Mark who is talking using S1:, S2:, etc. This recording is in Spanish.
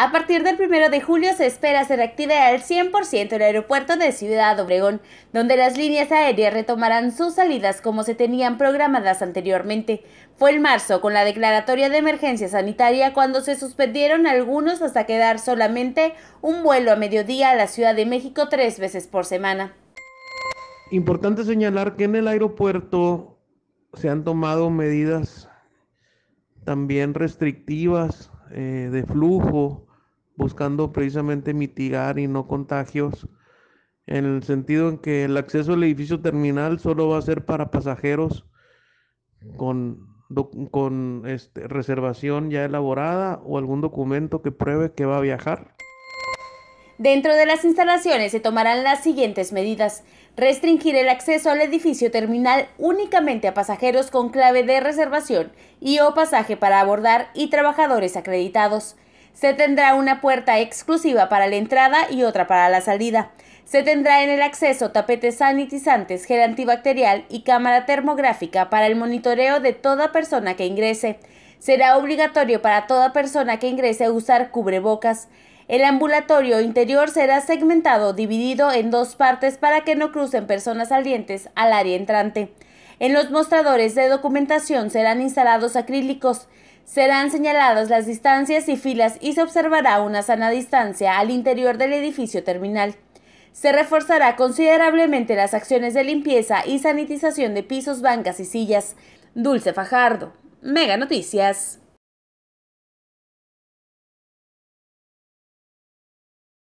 S1: A partir del 1 de julio se espera se reactive al 100% el aeropuerto de Ciudad Obregón, donde las líneas aéreas retomarán sus salidas como se tenían programadas anteriormente. Fue en marzo, con la declaratoria de emergencia sanitaria, cuando se suspendieron algunos hasta quedar solamente un vuelo a mediodía a la Ciudad de México tres veces por semana.
S2: Importante señalar que en el aeropuerto se han tomado medidas también restrictivas eh, de flujo, buscando precisamente mitigar y no contagios, en el sentido en que el acceso al edificio terminal solo va a ser para pasajeros con, este, reservación ya elaborada o algún documento que pruebe que va a viajar.
S1: Dentro de las instalaciones se tomarán las siguientes medidas. Restringir el acceso al edificio terminal únicamente a pasajeros con clave de reservación y o pasaje para abordar y trabajadores acreditados. Se tendrá una puerta exclusiva para la entrada y otra para la salida. Se tendrá en el acceso tapetes sanitizantes, gel antibacterial y cámara termográfica para el monitoreo de toda persona que ingrese. Será obligatorio para toda persona que ingrese usar cubrebocas. El ambulatorio interior será segmentado, dividido en dos partes para que no crucen personas salientes al área entrante. En los mostradores de documentación serán instalados acrílicos. Serán señaladas las distancias y filas y se observará una sana distancia al interior del edificio terminal. Se reforzará considerablemente las acciones de limpieza y sanitización de pisos, bancas y sillas. Dulce Fajardo, Mega Noticias.